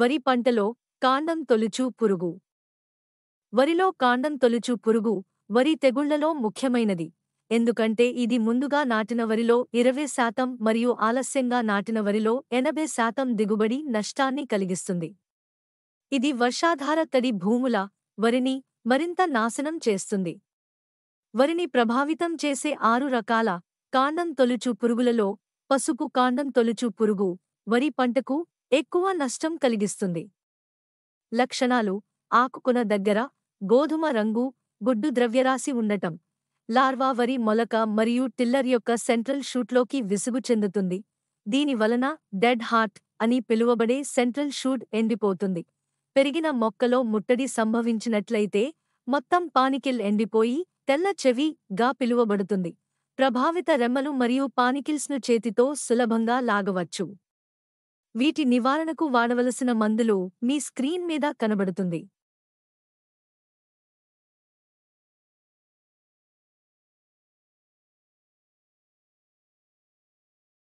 వరి పంటలో కాండం తొలుచు పురుగు వరిలో కాండం తొలుచు పురుగు వరి తెగుళ్లలో ముఖ్యమైనది ఎందుకంటే ఇది ముందుగా నాటిన వరిలో ఇరవై శాతం మరియు ఆలస్యంగా నాటిన వరిలో ఎనభై శాతం దిగుబడి నష్టాన్ని కలిగిస్తుంది ఇది వర్షాధార తడి భూముల వరిని మరింత నాశనం చేస్తుంది వరిని ప్రభావితం చేసే ఆరు రకాల కాండం తొలుచు పురుగులలో పసుపు కాండం తొలుచు పురుగు వరి పంటకు ఎక్కువ నష్టం కలిగిస్తుంది లక్షణాలు ఆకుకొన దగ్గర గోధుమ రంగు గుడ్డు ద్రవ్యరాశి ఉండటం లార్వా వరి మొలక మరియు టిల్లర్ యొక్క సెంట్రల్ షూట్లోకి విసుగు చెందుతుంది దీని వలన డెడ్ హార్ట్ అని పిలువబడే సెంట్రల్ షూట్ ఎండిపోతుంది పెరిగిన మొక్కలో ముట్టడి సంభవించినట్లయితే మొత్తం పానికిల్ ఎండిపోయి తెల్ల చెవి గా పిలువబడుతుంది ప్రభావిత రెమ్మలు మరియు పానికిల్స్ను చేతితో సులభంగా లాగవచ్చు వీటి నివారణకు వాడవలసిన మందులు మీ స్క్రీన్ మీద కనబడుతుంది